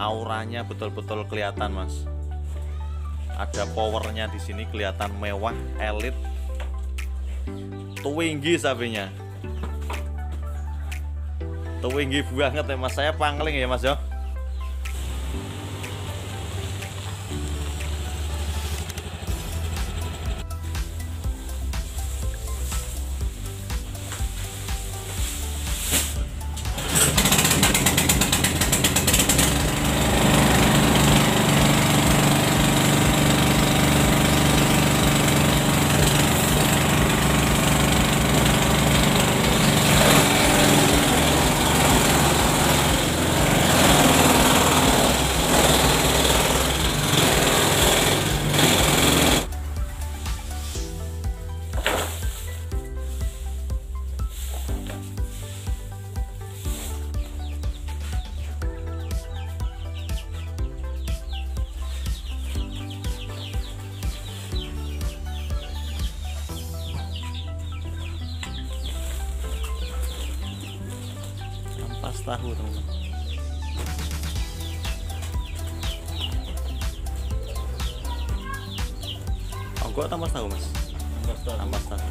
auranya betul-betul kelihatan mas ada powernya di sini kelihatan mewah elit tuwinggi sapinya tuwinggi banget ya mas saya pangling ya mas ya tahu teman-teman oh, gua tambah tahu mas tambah tahu, tambah tahu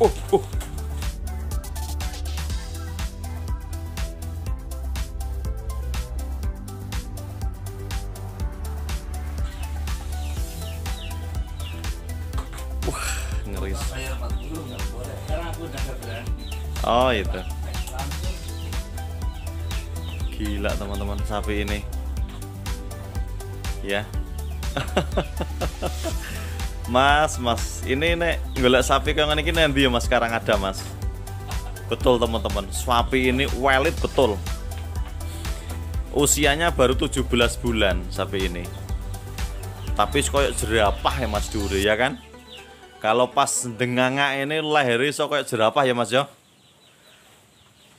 oh, oh. Oh, itu. Gila teman-teman sapi ini. Ya. Mas, mas, ini nek golek sapi kau ngene iki nanti ya Mas sekarang ada, Mas. Betul teman-teman, sapi ini welit betul. Usianya baru 17 bulan sapi ini. Tapi koyok jerapah ya Mas Dure ya kan? Kalau pas dengannya ini lahirnya so jerapah ya Mas yo.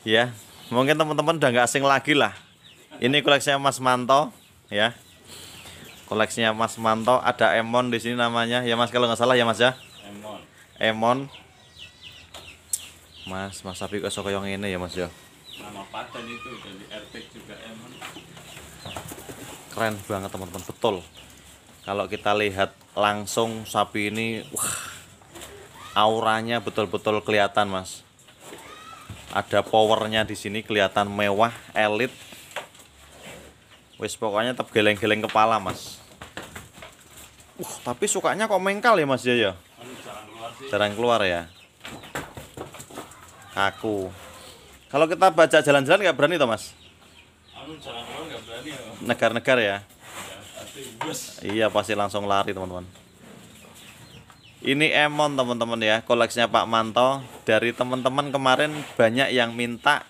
Ya? ya, mungkin teman-teman udah nggak asing lagi lah. Ini koleksinya Mas Manto ya koleksinya Mas Manto ada Emon di sini namanya ya Mas kalau nggak salah ya Mas ya Emon Emon Mas Mas tapi kok yang ini ya Mas ya nama paten itu dari RT juga Emon keren banget teman-teman betul kalau kita lihat langsung sapi ini wah auranya betul-betul kelihatan Mas ada powernya di sini kelihatan mewah elit Wes pokoknya tetap geleng-geleng kepala mas uh tapi sukanya kok mengkal ya mas ya ya jarang keluar ya kaku kalau kita baca jalan-jalan nggak berani toh mas ya, negar-negar ya iya, iya pasti langsung lari teman-teman ini emon teman-teman ya koleksinya Pak Manto dari teman-teman kemarin banyak yang minta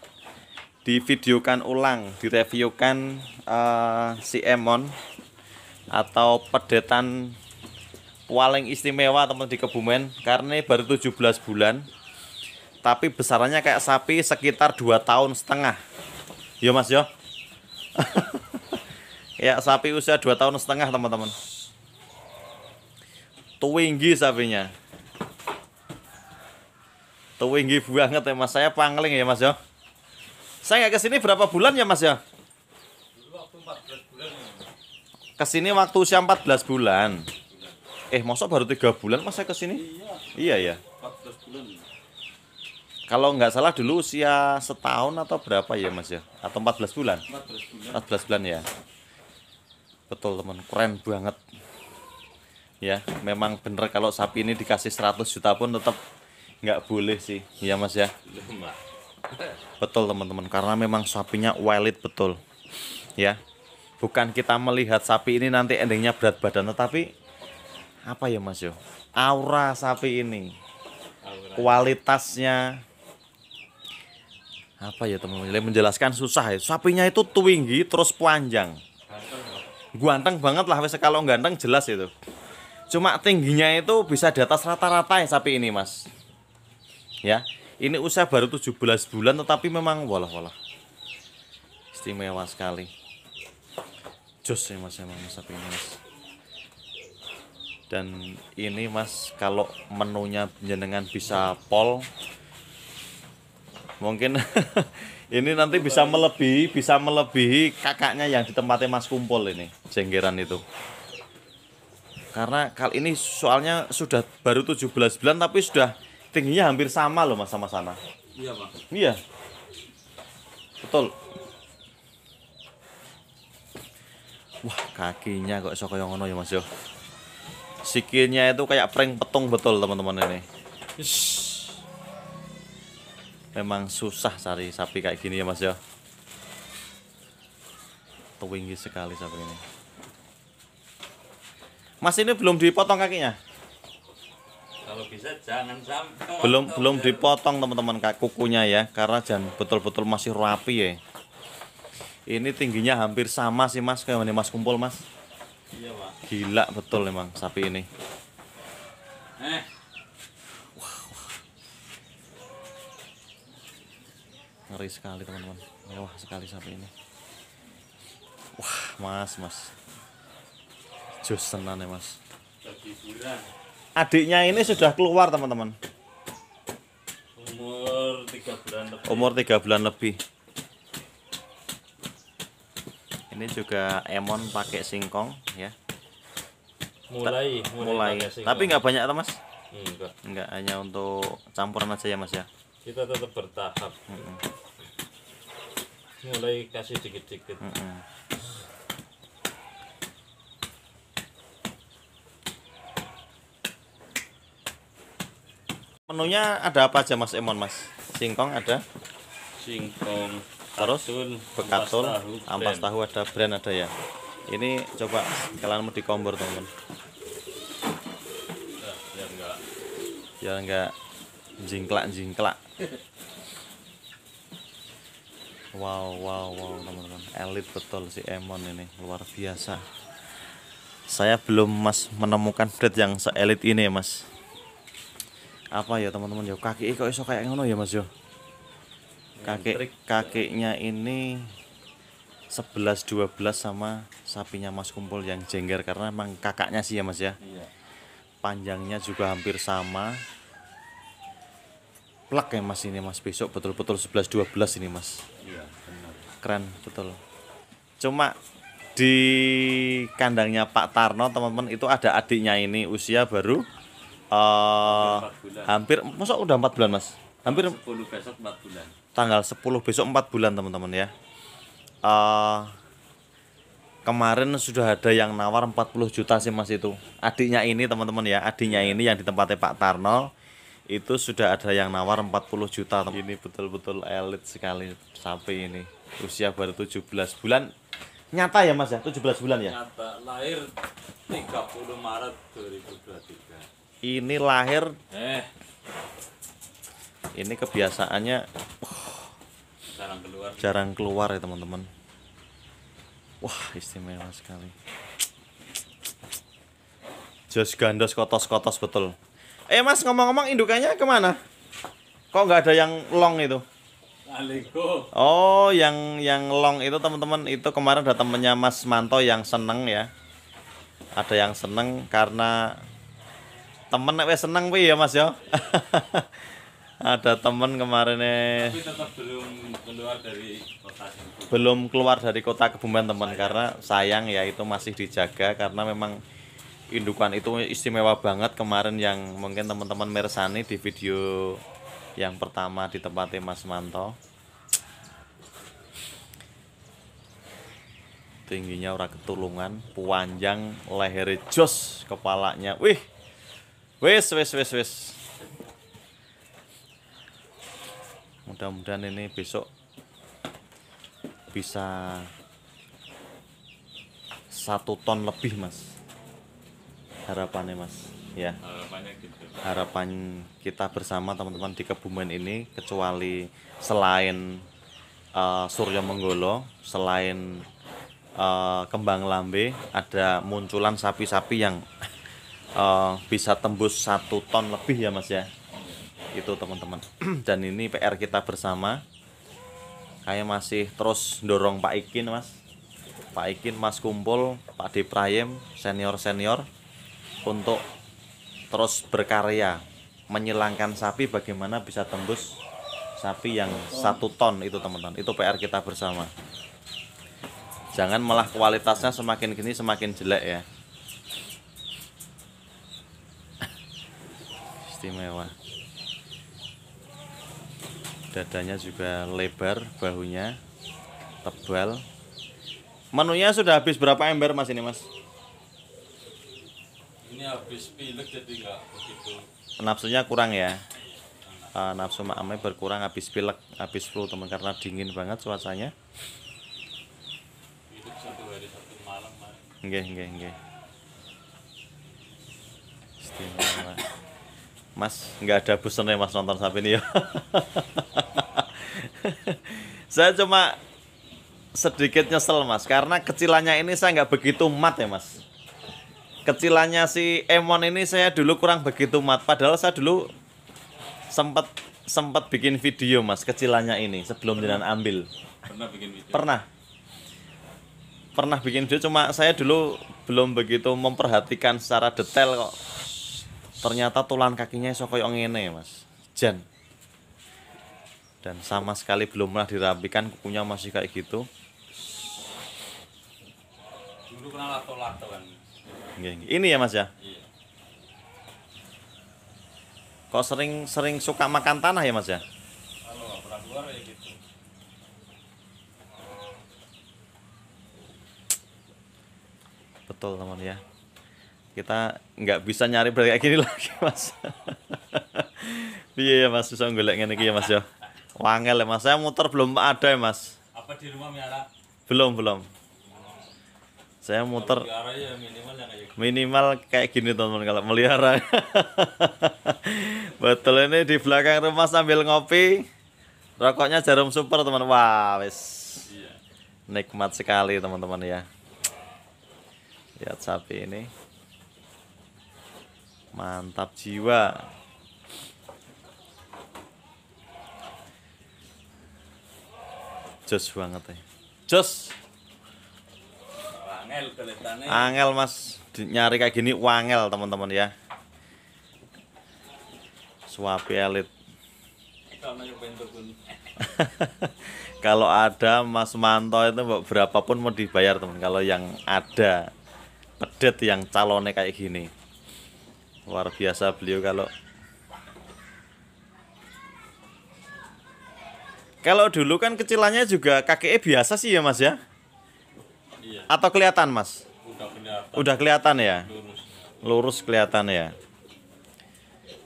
divideokan ulang, direviewkan uh, si Emon atau pedetan paling istimewa teman di Kebumen karena ini baru 17 bulan tapi besarannya kayak sapi sekitar 2 tahun setengah yo iya, mas yo ya? ya sapi usia 2 tahun setengah teman-teman Towinggi sapinya towinggi banget ya mas saya pangling ya mas yo ya? Saya nggak kesini berapa bulan ya Mas ya? Dulu waktu 14 bulan. Kesini waktu usia 14 bulan. Eh, masa baru 3 bulan Mas saya kesini? Iya. Iya ya. 14 bulan. Kalau nggak salah dulu usia setahun atau berapa ya Mas ya? Atau 14 bulan? 14 bulan. 14 bulan ya. Betul teman, keren banget. Ya, memang bener kalau sapi ini dikasih 100 juta pun tetap nggak boleh sih, iya Mas ya. Lumah iya, Betul teman-teman, karena memang sapinya wild betul. Ya. Bukan kita melihat sapi ini nanti endingnya berat badan tetapi apa ya Mas yo? Aura sapi ini. Kualitasnya apa ya teman-teman menjelaskan susah ya sapinya itu tinggi terus panjang ganteng banget lah wes kalau ganteng jelas itu cuma tingginya itu bisa di atas rata-rata ya sapi ini mas ya ini usia baru 17 bulan tetapi memang walah-walah istimewa sekali. Jos ya mas emang mas sapi ini mas. Dan ini mas kalau menunya jenengan bisa pol, mungkin ini nanti bisa melebihi bisa melebihi kakaknya yang di tempatnya mas kumpul ini jenggeran itu. Karena kali ini soalnya sudah baru 17 bulan tapi sudah tingginya hampir sama loh mas sama sana iya pak iya betul wah kakinya kok sok yang ngono ya mas yo sikilnya itu kayak prank petung betul teman-teman ini memang susah cari sapi kayak gini ya mas ya tinggi sekali sapi ini mas ini belum dipotong kakinya bisa jangan sampai belum belum dipotong teman-teman kak kukunya ya karena jangan betul-betul masih rapi ya ini tingginya hampir sama sih mas kayak mas kumpul mas iya pak gila betul emang sapi ini eh wow. ngeri sekali teman-teman mewah sekali sapi ini wah mas mas jus senang ya mas Terhiburan adiknya ini sudah keluar teman-teman umur tiga bulan lebih umur tiga bulan lebih ini juga emon pakai singkong ya mulai mulai, mulai. tapi nggak banyak kan mas enggak enggak hanya untuk campuran aja ya mas ya kita tetap bertahap mm -mm. mulai kasih dikit-dikit Menunya ada apa aja Mas Emon Mas? Singkong ada? Singkong. Terus bekatul, ampas tahu ada brand ada ya. Ini coba kalian mau dikombor teman. Ya nah, enggak. Ya enggak jingklak-jingklak. Wow, wow, wow, teman-teman. Elit betul si Emon ini, luar biasa. Saya belum Mas menemukan bread yang seelit ini, Mas apa ya teman-teman ya kaki kok iso kayak ngono ya Mas yo. Ya? Kaki kakeknya ini 11 12 sama sapinya Mas Kumpul yang jengger karena emang kakaknya sih ya Mas ya. Iya. Panjangnya juga hampir sama. Plak ya Mas ini Mas besok betul-betul 11 12 ini Mas. Iya, Keren betul. Cuma di kandangnya Pak Tarno teman-teman itu ada adiknya ini usia baru uh, hampir masuk udah empat bulan mas hampir 10 besok 4 bulan tanggal sepuluh besok empat bulan teman-teman ya uh, kemarin sudah ada yang nawar 40 juta sih mas itu adiknya ini teman-teman ya adiknya iya. ini yang di tempatnya Pak Tarno itu sudah ada yang nawar 40 juta teman. ini betul-betul elit sekali sapi ini usia baru 17 bulan nyata ya mas ya 17 bulan ya nyata lahir 30 Maret 2023 ini lahir eh. ini kebiasaannya jarang keluar jarang keluar ya teman-teman wah istimewa sekali jos gandos kotos-kotos betul eh mas ngomong-ngomong indukannya kemana kok nggak ada yang long itu Oh, yang yang long itu teman-teman itu kemarin ada temennya Mas Manto yang seneng ya. Ada yang seneng karena temen nek wis seneng kuwi ya Mas ya. Ada temen kemarin nih e- belum keluar dari kota. Belum keluar dari kota Kebumen teman karena sayang ya itu masih dijaga karena memang indukan itu istimewa banget kemarin yang mungkin teman-teman meresani di video yang pertama di tempatnya Mas Manto tingginya ora ketulungan puanjang leher jos kepalanya wih Wes, wes, wes, wes. Mudah-mudahan ini besok bisa satu ton lebih mas harapannya mas ya harapannya gitu harapan kita bersama teman-teman di Kebumen ini kecuali selain uh, Surya Menggolo selain uh, Kembang Lambe ada munculan sapi-sapi yang Eh, bisa tembus satu ton lebih ya mas ya itu teman-teman dan ini PR kita bersama kayak masih terus dorong Pak Ikin mas Pak Ikin Mas Kumpul Pak Deprayem senior-senior untuk terus berkarya menyilangkan sapi bagaimana bisa tembus sapi yang satu ton itu teman-teman itu PR kita bersama jangan malah kualitasnya semakin gini semakin jelek ya istimewa dadanya juga lebar bahunya tebal menunya sudah habis berapa ember mas ini mas ini habis pilek jadi nggak begitu nafsunya kurang ya uh, nafsu makamnya berkurang habis pilek habis flu teman karena dingin banget cuacanya Oke, satu hari satu istimewa Mas, nggak ada bosennya Mas nonton sampai ini ya. saya cuma sedikit nyesel Mas, karena kecilannya ini saya nggak begitu mat ya Mas. Kecilannya si Emon ini saya dulu kurang begitu mat, padahal saya dulu sempat sempat bikin video Mas kecilannya ini sebelum jenengan ambil. Pernah bikin video. Pernah. Pernah bikin video cuma saya dulu belum begitu memperhatikan secara detail kok ternyata tulang kakinya iso koyo ngene mas jan dan sama sekali belum pernah dirapikan kukunya masih kayak gitu dulu kenal lato-lato kan ini ya mas ya iya. kok sering sering suka makan tanah ya mas ya kalau pernah keluar ya gitu betul teman ya kita nggak bisa nyari berarti kayak gini lagi mas iya ya mas bisa golek ngene ya mas ya wangel ya mas saya muter belum ada ya mas apa di rumah miara belum belum saya muter ya minimal, kayak gitu. minimal kayak gini teman-teman kalau melihara betul ini di belakang rumah sambil ngopi rokoknya jarum super teman wah wis iya. nikmat sekali teman-teman ya lihat sapi ini mantap jiwa jos banget ya jos angel angel mas nyari kayak gini wangel teman-teman ya suapi elit kalau ada Mas Manto itu berapapun mau dibayar teman kalau yang ada pedet yang calonnya kayak gini luar biasa beliau kalau kalau dulu kan kecilannya juga kakek biasa sih ya mas ya iya. atau kelihatan mas udah kelihatan, udah kelihatan ya lurus. lurus kelihatan ya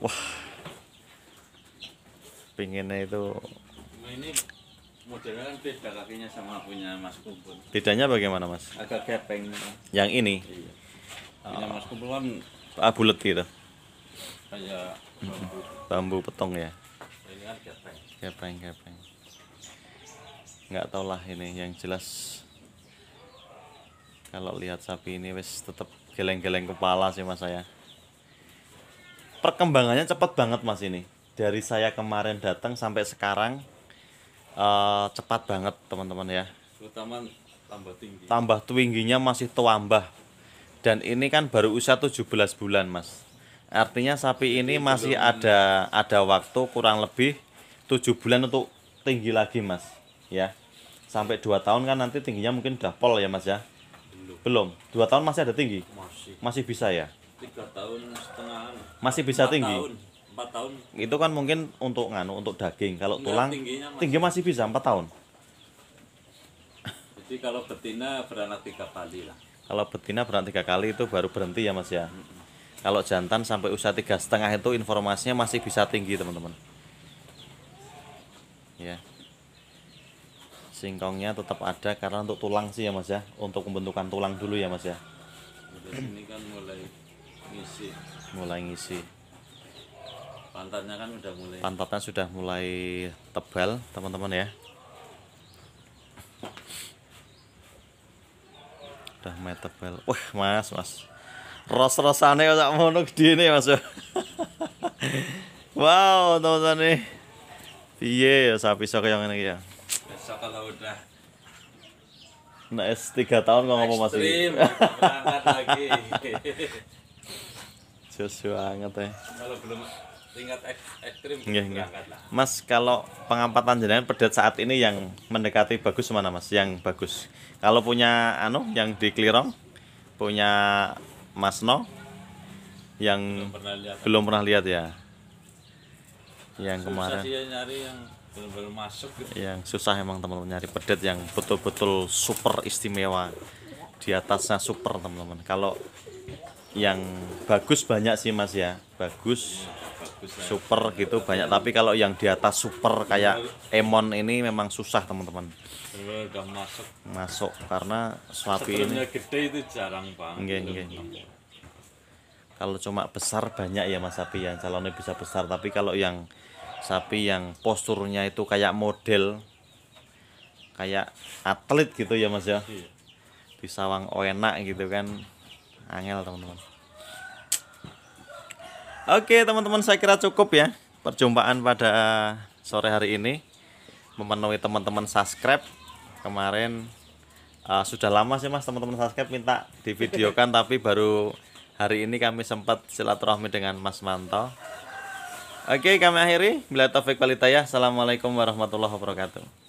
wah pinginnya itu ini modelnya kan beda kakinya sama punya mas kumpul bedanya bagaimana mas agak gepeng yang ini iya. oh. mas kumpul kan ah bulat gitu kayak bambu. bambu petong ya ini kan gepeng gepeng gepeng nggak tau lah ini yang jelas kalau lihat sapi ini wes tetap geleng-geleng kepala sih mas saya perkembangannya cepat banget mas ini dari saya kemarin datang sampai sekarang uh, cepat banget teman-teman ya terutama tambah tinggi tambah tingginya masih tuambah dan ini kan baru usia 17 bulan mas artinya sapi ini masih ada ada waktu kurang lebih 7 bulan untuk tinggi lagi mas ya sampai 2 tahun kan nanti tingginya mungkin udah pol ya mas ya belum 2 tahun masih ada tinggi masih, masih bisa ya 3 tahun setengah masih bisa tinggi tahun. 4 tahun itu kan mungkin untuk nganu untuk daging kalau Enggak, tulang masih tinggi masih bisa 4 tahun jadi kalau betina beranak tiga kali lah kalau betina berat tiga kali itu baru berhenti ya mas ya. Kalau jantan sampai usia tiga setengah itu informasinya masih bisa tinggi teman-teman. Ya. Singkongnya tetap ada karena untuk tulang sih ya mas ya. Untuk pembentukan tulang dulu ya mas ya. Ini kan mulai ngisi. Mulai ngisi pantatnya kan sudah mulai pantatnya sudah mulai tebal teman-teman ya Udah metabel, Wah, Mas, Mas. Ros-rosane kok di ini Mas. Ya. wow, teman-teman nih. Piye ya sapi sok yang ini ya. Besok kalau udah Nah, S 3 tahun kok ngomong masih. berangkat lagi. Jos banget ya. Kalau belum tingkat ekstrim nggih, nggih. Mas kalau pengamatan jenengan pedet saat ini yang mendekati bagus mana Mas yang bagus kalau punya anu yang di Klirong punya Mas No yang belum pernah lihat, belum pernah lihat ya yang susah kemarin sih ya nyari yang belum masuk gitu. yang susah emang teman-teman nyari pedet yang betul-betul super istimewa di atasnya super teman-teman kalau yang bagus banyak sih mas ya bagus super gitu banyak tapi kalau yang di atas super kayak Emon ini memang susah teman-teman masuk masuk karena sapi ini gede itu jarang banget iya. kalau cuma besar banyak ya mas sapi yang calonnya bisa besar tapi kalau yang sapi yang posturnya itu kayak model kayak atlet gitu ya mas ya iya. di sawang enak gitu kan angel teman-teman Oke teman-teman saya kira cukup ya perjumpaan pada sore hari ini memenuhi teman-teman subscribe kemarin uh, sudah lama sih mas teman-teman subscribe minta divideokan tapi baru hari ini kami sempat silaturahmi dengan Mas Manto. Oke kami akhiri bila taufik walidayah. Assalamualaikum warahmatullahi wabarakatuh.